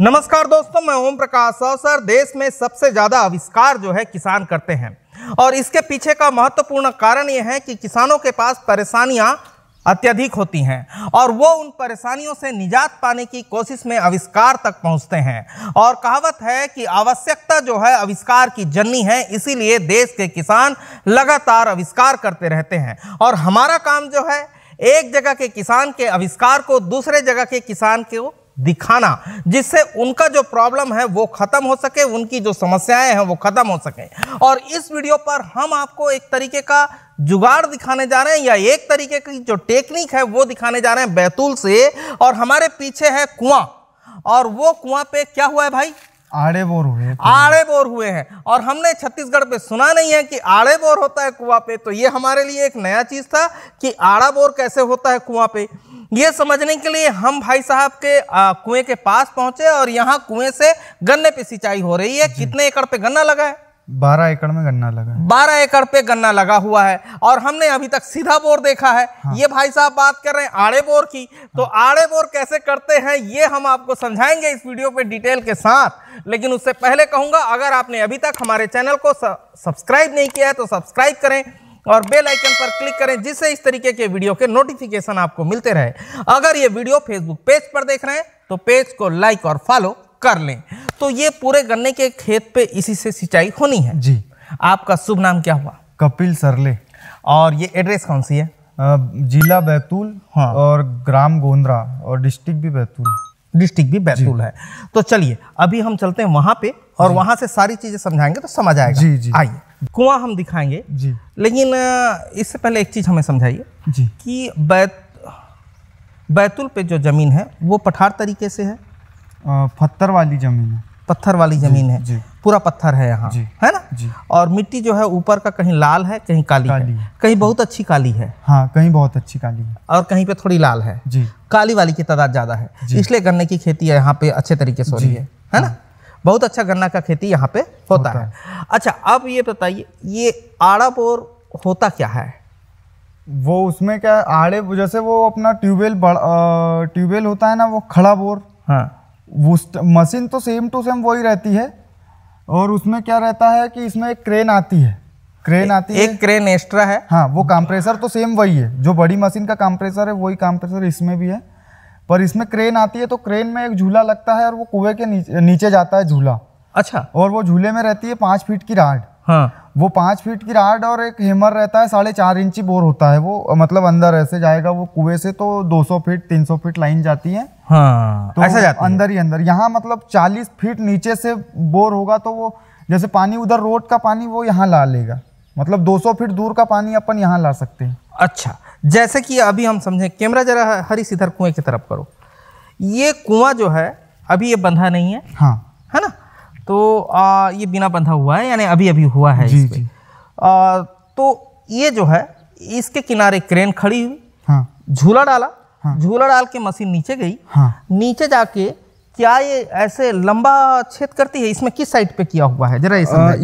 नमस्कार दोस्तों मैं ओम प्रकाश और सर देश में सबसे ज़्यादा आविष्कार जो है किसान करते हैं और इसके पीछे का महत्वपूर्ण कारण यह है कि किसानों के पास परेशानियां अत्यधिक होती हैं और वो उन परेशानियों से निजात पाने की कोशिश में आविष्कार तक पहुंचते हैं और कहावत है कि आवश्यकता जो है आविष्कार की जननी है इसीलिए देश के किसान लगातार आविष्कार करते रहते हैं और हमारा काम जो है एक जगह के किसान के आविष्कार को दूसरे जगह के किसान को दिखाना जिससे उनका जो प्रॉब्लम है वो ख़त्म हो सके उनकी जो समस्याएं हैं वो ख़त्म हो सके और इस वीडियो पर हम आपको एक तरीके का जुगाड़ दिखाने जा रहे हैं या एक तरीके की जो टेक्निक है वो दिखाने जा रहे हैं बैतूल से और हमारे पीछे है कुआं और वो कुआं पे क्या हुआ है भाई आड़े बोर हुए तो। आड़े बोर हुए हैं और हमने छत्तीसगढ़ पे सुना नहीं है कि आड़े बोर होता है कुआं पे तो ये हमारे लिए एक नया चीज़ था कि आड़ा बोर कैसे होता है कुआं पे ये समझने के लिए हम भाई साहब के कुएं के पास पहुंचे और यहाँ कुएं से गन्ने पे सिंचाई हो रही है कितने एकड़ पे गन्ना लगा है बारह एकड़ में गन्ना लगा है बारह एकड़ पे गन्ना लगा हुआ है और हमने अभी तक सीधा बोर देखा है हाँ। ये भाई साहब बात कर रहे हैं आड़े बोर की तो हाँ। आड़े बोर कैसे करते हैं ये हम आपको समझाएंगे इस वीडियो पे डिटेल के साथ लेकिन उससे पहले कहूंगा अगर आपने अभी तक हमारे चैनल को सब्सक्राइब नहीं किया है तो सब्सक्राइब करें और बेल आइकन पर क्लिक करें जिससे इस तरीके के वीडियो के नोटिफिकेशन आपको मिलते रहे अगर ये वीडियो फेसबुक पेज पर देख रहे हैं तो पेज को लाइक और फॉलो कर लें तो ये पूरे गन्ने के खेत पे इसी से सिंचाई होनी है जी आपका शुभ नाम क्या हुआ कपिल सरले और ये एड्रेस कौन सी है जिला बैतूल हाँ और ग्राम गोंद्रा और डिस्ट्रिक्ट भी बैतूल डिस्ट्रिक्ट भी बैतूल है तो चलिए अभी हम चलते हैं वहाँ पे और वहाँ से सारी चीज़ें समझाएंगे तो समझ आएगा जी जी आइए कुआं हम दिखाएंगे जी लेकिन इससे पहले एक चीज़ हमें समझाइए जी कि बैत बैतुल पे जो ज़मीन है वो पठार तरीके से है पत्थर वाली ज़मीन है पत्थर वाली ज़मीन है पूरा पत्थर है यहाँ है ना जी और मिट्टी जो है ऊपर का कहीं लाल है कहीं काली, काली है कहीं बहुत अच्छी काली है हाँ कहीं बहुत अच्छी काली है और कहीं पे थोड़ी लाल है जी काली वाली की तादाद ज़्यादा है इसलिए गन्ने की खेती यहाँ पे अच्छे तरीके से हो रही है है ना हाँ। बहुत अच्छा गन्ना का खेती यहाँ पे होता, होता है।, है अच्छा अब ये बताइए ये आड़ा बोर होता क्या है वो उसमें क्या आड़े जैसे वो अपना ट्यूबवेल ट्यूबवेल होता है ना वो खड़ा बोर हाँ वो मशीन तो सेम टू सेम वही रहती है और उसमें क्या रहता है कि इसमें एक क्रेन आती है क्रेन आती एक है एक क्रेन एक्स्ट्रा है हाँ वो कंप्रेसर तो सेम वही है जो बड़ी मशीन का कंप्रेसर है वही कंप्रेसर इसमें भी है पर इसमें क्रेन आती है तो क्रेन में एक झूला लगता है और वो कुएं के नीचे, नीचे जाता है झूला अच्छा और वो झूले में रहती है पांच फीट की राड हाँ वो पांच फीट की राड और एक हेमर रहता है साढ़े चार इंची बोर होता है वो मतलब अंदर ऐसे जाएगा वो कुएं से तो 200 फीट 300 फीट लाइन जाती है हाँ तो ऐसा जाती अंदर ही अंदर यहाँ मतलब 40 फीट नीचे से बोर होगा तो वो जैसे पानी उधर रोड का पानी वो यहाँ ला लेगा मतलब 200 फीट दूर का पानी अपन यहाँ ला सकते हैं अच्छा जैसे कि अभी हम समझें कैमरा जरा हरी सीधर कुएं की तरफ करो ये कुआं जो है अभी ये बंधा नहीं है हाँ है ना तो आ, ये बिना बंधा हुआ है यानी अभी अभी हुआ है जी, जी। आ, तो ये जो है इसके किनारे क्रेन खड़ी हुई हाँ। झूला हाँ। डाला झूला हाँ। डाल के मशीन नीचे गई हाँ। नीचे जाके क्या ये ऐसे लंबा छेद करती है इसमें किस साइड पे किया हुआ है जरा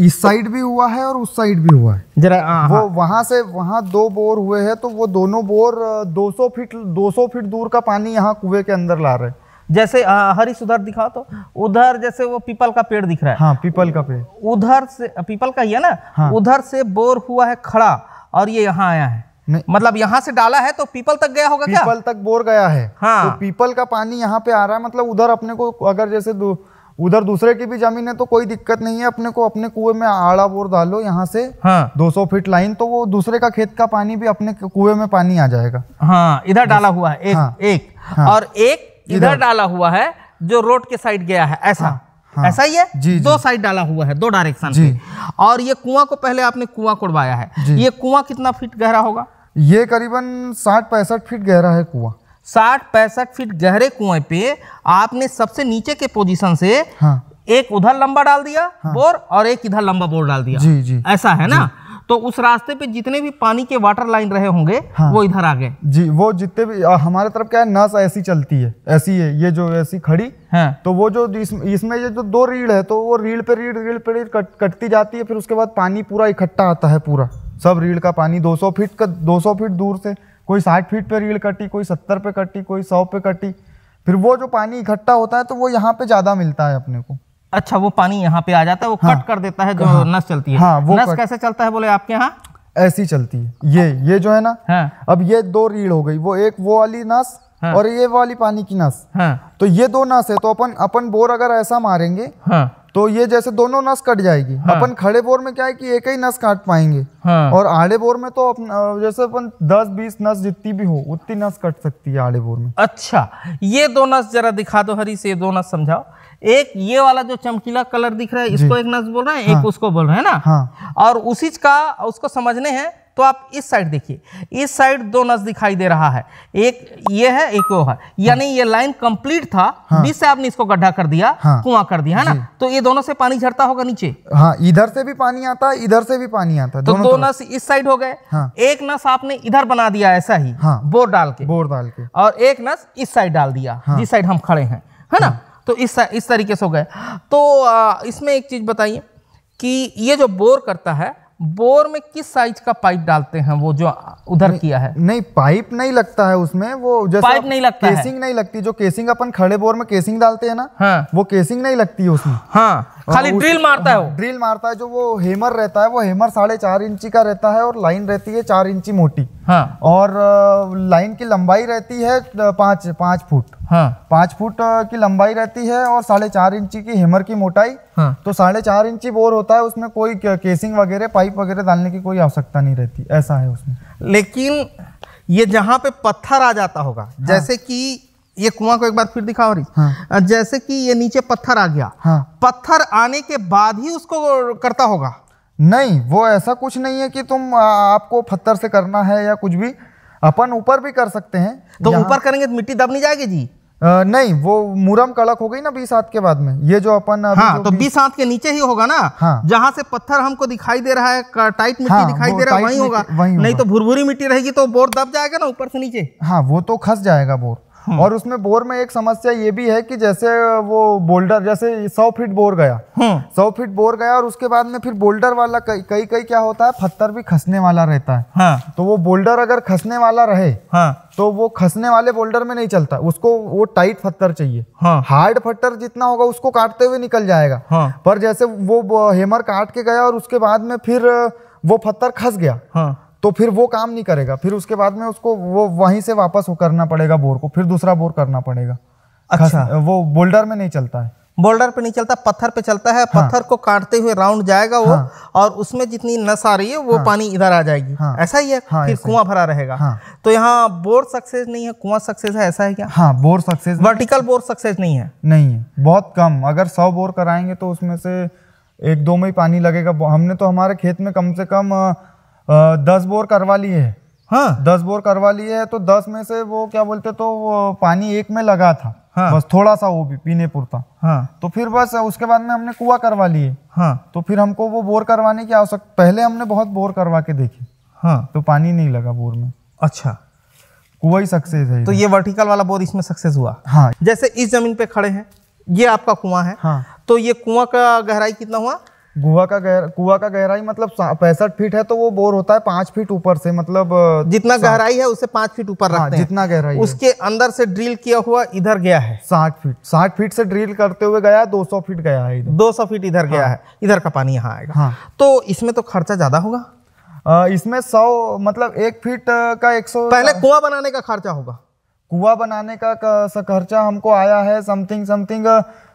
इस साइड भी हुआ है और उस साइड भी हुआ है जरा वो हाँ। वहां से वहाँ दो बोर हुए हैं तो वो दोनों बोर 200 फीट 200 फीट दूर का पानी यहाँ कुएं के अंदर ला रहे हैं जैसे हरी उधर दिखाओ तो उधर जैसे वो पीपल का पेड़ दिख रहा है हाँ, पीपल का पेड़ उधर से पीपल का ही है ना हाँ। उधर से बोर हुआ है खड़ा और ये यहाँ आया है मतलब यहाँ से डाला है तो पीपल तक गया होगा पीपल क्या? तक बोर गया है तो हाँ तो पीपल का पानी यहाँ पे आ रहा है मतलब उधर अपने को अगर जैसे उधर दूसरे की भी जमीन है तो कोई दिक्कत नहीं है अपने को अपने कुएं में आड़ा बोर डालो यहाँ से हाँ 200 फीट लाइन तो वो दूसरे का खेत का पानी भी अपने कुएं में पानी आ जाएगा हाँ इधर डाला हुआ है एक हाँ, एक हाँ, और एक इधर डाला हुआ है जो रोड के साइड गया है ऐसा हाँ, हाँ, ऐसा ही है जी, दो साइड डाला हुआ है दो डायरेक्शन और ये कुआं को पहले आपने कुआं कुड़वाया है ये कुआं कितना फीट गहरा होगा ये करीबन साठ पैंसठ फीट गहरा है कुआं साठ पैंसठ फीट गहरे कुएं पे आपने सबसे नीचे के पोजीशन से हाँ। एक उधर लंबा डाल दिया हाँ। बोर और एक इधर लंबा बोर डाल दिया जी जी ऐसा है ना तो उस रास्ते पे जितने भी पानी के वाटर लाइन रहे होंगे हाँ, वो इधर आ गए जी वो जितने भी हमारे तरफ क्या है नस ऐसी चलती है ऐसी है ये जो ऐसी खड़ी है हाँ। तो वो जो इसमें ये जो दो रीढ़ है तो वो रीढ़ पे रीढ़ रीढ़ पे रीढ़ कटती जाती है फिर उसके बाद पानी पूरा इकट्ठा आता है पूरा सब रीढ़ का पानी 200 फीट का 200 फीट दूर से कोई 60 फीट पे रीढ़ कटी कोई 70 पे कटी कोई 100 पे कटी फिर वो जो पानी इकट्ठा होता है तो वो यहाँ पे ज़्यादा मिलता है अपने को अच्छा वो पानी यहाँ पे आ जाता है वो हाँ, कट कर देता है जो हाँ, नस चलती है हाँ, वो नस कट, कैसे चलता है बोले आपके यहाँ ऐसी चलती है ये ये जो है ना हाँ, अब ये दो रीढ़ हो गई वो एक वो वाली नस हाँ, और ये वाली पानी की नस हाँ, तो ये दो नस है तो अपन अपन बोर अगर ऐसा मारेंगे हाँ, तो ये जैसे दोनों नस कट जाएगी हाँ। अपन खड़े बोर में क्या है कि एक ही नस काट पाएंगे हाँ। और आड़े बोर में तो अपन जैसे अपन 10-20 नस जितनी भी हो उतनी नस कट सकती है आड़े बोर में अच्छा ये दो नस जरा दिखा दो हरी से दो नस समझाओ एक ये वाला जो चमकीला कलर दिख रहा है इसको एक नस बोल रहे हैं एक हाँ। उसको बोल रहे हैं ना हाँ। और उसी का उसको समझने हैं तो आप इस साइड देखिए इस साइड दो नस दिखाई दे रहा है एक ये है एक वो है यानी ये लाइन कंप्लीट था हाँ। बीच से आपने इसको गड्ढा कर दिया हाँ, कुआं कर दिया है ना तो ये दोनों से पानी झड़ता होगा नीचे हाँ इधर से भी पानी आता है इधर से भी पानी आता है तो दो नस इस साइड हो गए हाँ। एक नस आपने इधर बना दिया ऐसा ही हाँ। बोर डाल के बोर डाल के और एक नस इस साइड डाल दिया जिस साइड हम खड़े हैं है ना तो इस इस तरीके से हो गए तो इसमें एक चीज बताइए कि ये जो बोर करता है बोर में किस साइज का पाइप डालते हैं वो जो उधर किया है नहीं पाइप नहीं लगता है उसमें वो जैसे पाइप नहीं लगता केसिंग है। नहीं लगती जो केसिंग अपन खड़े बोर में केसिंग डालते हैं ना हाँ। वो केसिंग नहीं लगती है उसमें हाँ हाँ, खाली ड्रिल मारता है वो ड्रिल हाँ, मारता है जो वो हेमर रहता है वो हेमर साढ़े चार इंची का रहता है और लाइन रहती है चार इंची मोटी हाँ। और लाइन की लंबाई रहती है पांच पांच फुट हाँ। पांच फुट की लंबाई रहती है और साढ़े चार इंची की हेमर की मोटाई हाँ। तो साढ़े चार इंची बोर होता है उसमें कोई केसिंग वगैरह पाइप वगैरह डालने की कोई आवश्यकता नहीं रहती ऐसा है उसमें लेकिन ये जहाँ पे पत्थर आ जाता होगा हाँ। जैसे कि ये कुआं को एक बार फिर दिखा रही हाँ। जैसे कि ये नीचे पत्थर आ गया हाँ। पत्थर आने के बाद ही उसको करता होगा नहीं वो ऐसा कुछ नहीं है कि तुम आपको पत्थर से करना है या कुछ भी अपन ऊपर भी कर सकते हैं तो ऊपर करेंगे तो मिट्टी दब नहीं जाएगी जी आ, नहीं वो मुरम कड़क हो गई ना बीस हाथ के बाद में ये जो अपन हाँ, जो तो बीस हाथ के नीचे ही होगा ना हाँ, जहाँ से पत्थर हमको दिखाई दे रहा है टाइट मिट्टी हाँ, दिखाई दे रहा है वही होगा नहीं तो भुरभुरी मिट्टी रहेगी तो बोर दब जाएगा ना ऊपर से नीचे हाँ वो तो खस जाएगा बोर हम्म। और उसमें बोर में एक समस्या ये भी है कि जैसे वो बोल्डर जैसे सौ फीट बोर गया हम्म। सौ फीट बोर गया और उसके बाद में फिर बोल्डर वाला कई कई कई क्या होता है पत्थर भी खसने वाला रहता है हाँ। तो वो बोल्डर अगर खसने वाला रहे हाँ। तो वो खसने वाले बोल्डर में नहीं चलता उसको वो टाइट पत्थर चाहिए हाँ। हार्ड पत्थर जितना होगा उसको काटते हुए निकल जाएगा हाँ। पर जैसे वो हेमर काट के गया और उसके बाद में फिर वो पत्थर खस गया हाँ। तो फिर वो काम नहीं करेगा फिर उसके बाद में उसको वो वहीं से वापस वो करना पड़ेगा बोर को फिर दूसरा बोर करना पड़ेगा अच्छा वो बोल्डर में नहीं चलता है बोल्डर पे नहीं चलता पत्थर पे चलता है हाँ। पत्थर हाँ। को काटते हुए राउंड जाएगा वो हाँ। और उसमें जितनी नस आ रही है वो हाँ। पानी इधर आ जाएगी हाँ। ऐसा ही है हाँ, फिर कुआं भरा रहेगा हाँ। तो यहाँ बोर सक्सेस नहीं है कुआं सक्सेस है ऐसा है क्या हाँ bore success vertical bore success नहीं है नहीं है बहुत कम अगर सौ बोर कराएंगे तो उसमें से एक दो में ही पानी लगेगा हमने तो हमारे खेत में कम से कम दस बोर करवा लिए है हाँ दस बोर करवा लिए है तो दस में से वो क्या बोलते तो पानी एक में लगा था हाँ। बस थोड़ा सा वो भी पीने पुरता हाँ। तो फिर बस उसके बाद में हमने कुआ करवा लिए हाँ। तो फिर हमको वो बोर करवाने की आवश्यकता पहले हमने बहुत बोर करवा के देखे हाँ। तो पानी नहीं लगा बोर में अच्छा कुआ ही सक्सेस है तो ये वर्टिकल वाला बोर इसमें सक्सेस हुआ हाँ जैसे इस जमीन पे खड़े हैं ये आपका कुआं है हाँ। तो ये कुआं का गहराई कितना हुआ गुहा का गहरा कुआ का गहराई मतलब पैंसठ फीट है तो वो बोर होता है पांच फीट ऊपर से मतलब जितना गहराई है उसे पांच फीट ऊपर हाँ, जितना गहराई उसके अंदर से ड्रिल किया हुआ इधर गया है साठ फीट साठ फीट से ड्रिल करते हुए गया दो सौ फीट गया है दो सौ फीट इधर हाँ, गया है इधर का पानी यहाँ आएगा हाँ, तो इसमें तो खर्चा ज्यादा होगा इसमें सौ मतलब एक फीट का एक सौ पहले कुआ बनाने का खर्चा होगा कुआ बनाने का खर्चा हमको आया है समथिंग समथिंग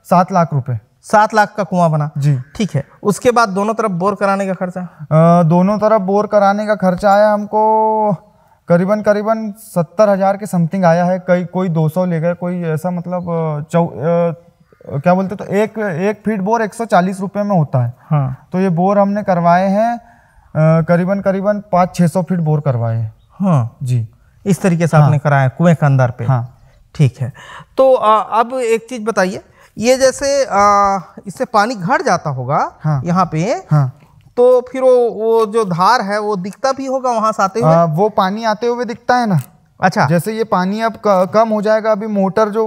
सात लाख रुपए सात लाख का कुआं बना जी ठीक है उसके बाद दोनों तरफ बोर कराने का खर्चा दोनों तरफ बोर कराने का खर्चा आया हमको करीबन करीबन सत्तर हजार के समथिंग आया है कई कोई दो सौ ले गए कोई ऐसा मतलब चौ क्या बोलते तो एक एक फीट बोर एक सौ चालीस रुपये में होता है हाँ। तो ये बोर हमने करवाए हैं करीबन करीबन पाँच छः सौ फीट बोर करवाए हैं हाँ जी इस तरीके से हाँ। आपने कराया कुएं के अंदर पे हाँ ठीक है तो आ, अब एक चीज़ बताइए ये जैसे आ, इससे पानी घट जाता होगा हाँ, यहाँ पे हाँ, तो फिर वो वो जो धार है वो दिखता भी होगा वहां से आते हुए आ, वो पानी आते हुए दिखता है ना अच्छा जैसे ये पानी अब कम हो जाएगा अभी मोटर जो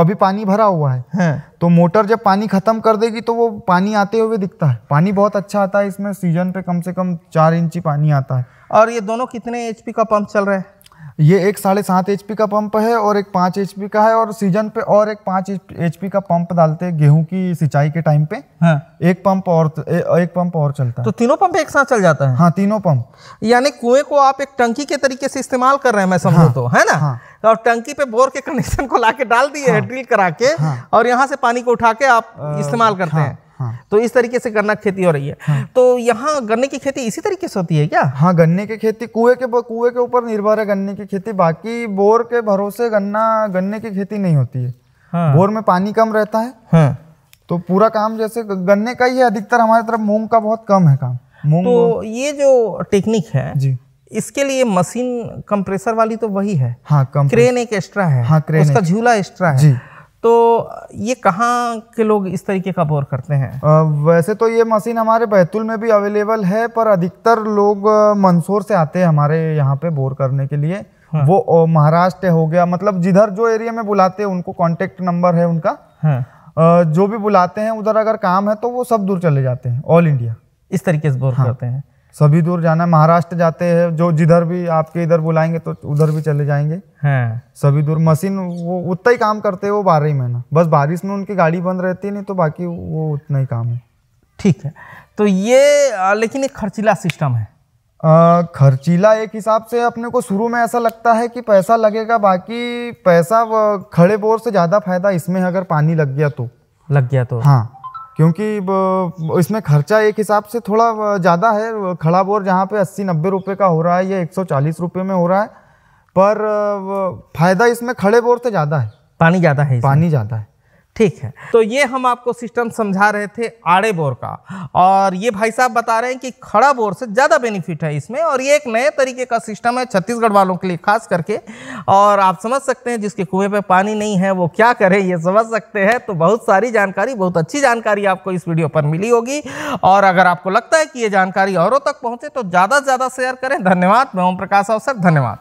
अभी पानी भरा हुआ है, है हाँ। तो मोटर जब पानी खत्म कर देगी तो वो पानी आते हुए दिखता है पानी बहुत अच्छा आता है इसमें सीजन पे कम से कम चार इंची पानी आता है और ये दोनों कितने एचपी का पंप चल रहा है ये एक साढ़े सात एच का पंप है और एक पाँच एच का है और सीजन पे और एक पाँच एच का पंप डालते हैं गेहूं की सिंचाई के टाइम पे हाँ। एक पंप और ए, एक पंप और चलता है तो तीनों पंप एक साथ चल जाता है हाँ तीनों पंप यानी कुएं को आप एक टंकी के तरीके से इस्तेमाल कर रहे हैं मैं समझू हाँ, तो है ना हाँ, और टंकी पे बोर के कनेक्शन को ला डाल दिए हाँ, ड्रिल करा के हाँ, और यहाँ से पानी को उठा के आप इस्तेमाल करते हाँ। हैं हाँ। तो इस तरीके से गन्ना खेती हो रही है हाँ। तो यहाँ गन्ने की खेती इसी तरीके से होती है क्या हाँ गन्ने की खेती कुएं के कुएं के ऊपर निर्भर है गन्ने की खेती बाकी बोर के भरोसे गन्ना गन्ने की खेती नहीं होती है हाँ। बोर में पानी कम रहता है हाँ। तो पूरा काम जैसे गन्ने का ही है अधिकतर हमारे तरफ मूंग का बहुत कम है काम मूंग तो ये जो टेक्निक है जी इसके लिए मशीन कंप्रेसर वाली तो वही है हाँ क्रेन एक एक्स्ट्रा है हाँ क्रेन उसका झूला एक्स्ट्रा है तो ये कहाँ के लोग इस तरीके का बोर करते हैं वैसे तो ये मशीन हमारे बैतूल में भी अवेलेबल है पर अधिकतर लोग मंदसौर से आते हैं हमारे यहाँ पे बोर करने के लिए हाँ। वो महाराष्ट्र हो गया मतलब जिधर जो एरिया में बुलाते हैं उनको कॉन्टेक्ट नंबर है उनका हाँ। जो भी बुलाते हैं उधर अगर काम है तो वो सब दूर चले जाते हैं ऑल इंडिया इस तरीके से बोर हाँ। करते हैं सभी दूर जाना महाराष्ट्र जाते हैं जो जिधर भी आपके इधर बुलाएंगे तो उधर भी चले जाएंगे हैं सभी दूर मशीन वो उतना ही काम करते हैं वो बारह ही महीना बस बारिश में उनकी गाड़ी बंद रहती है नहीं तो बाकी वो उतना ही काम है ठीक है तो ये आ, लेकिन एक खर्चीला सिस्टम है आ, खर्चीला एक हिसाब से अपने को शुरू में ऐसा लगता है कि पैसा लगेगा बाकी पैसा खड़े बोर से ज़्यादा फायदा इसमें अगर पानी लग गया तो लग गया तो हाँ क्योंकि इसमें खर्चा एक हिसाब से थोड़ा ज़्यादा है खड़ा बोर जहाँ पे अस्सी नब्बे रुपये का हो रहा है या एक सौ चालीस रुपये में हो रहा है पर फ़ायदा इसमें खड़े बोर से ज़्यादा है पानी ज़्यादा है पानी ज़्यादा है ठीक है तो ये हम आपको सिस्टम समझा रहे थे आड़े बोर का और ये भाई साहब बता रहे हैं कि खड़ा बोर से ज़्यादा बेनिफिट है इसमें और ये एक नए तरीके का सिस्टम है छत्तीसगढ़ वालों के लिए खास करके और आप समझ सकते हैं जिसके कुएं पे पानी नहीं है वो क्या करें ये समझ सकते हैं तो बहुत सारी जानकारी बहुत अच्छी जानकारी आपको इस वीडियो पर मिली होगी और अगर आपको लगता है कि ये जानकारी औरों तक पहुँचे तो ज़्यादा से ज़्यादा शेयर करें धन्यवाद मैं ओम प्रकाश अवसर धन्यवाद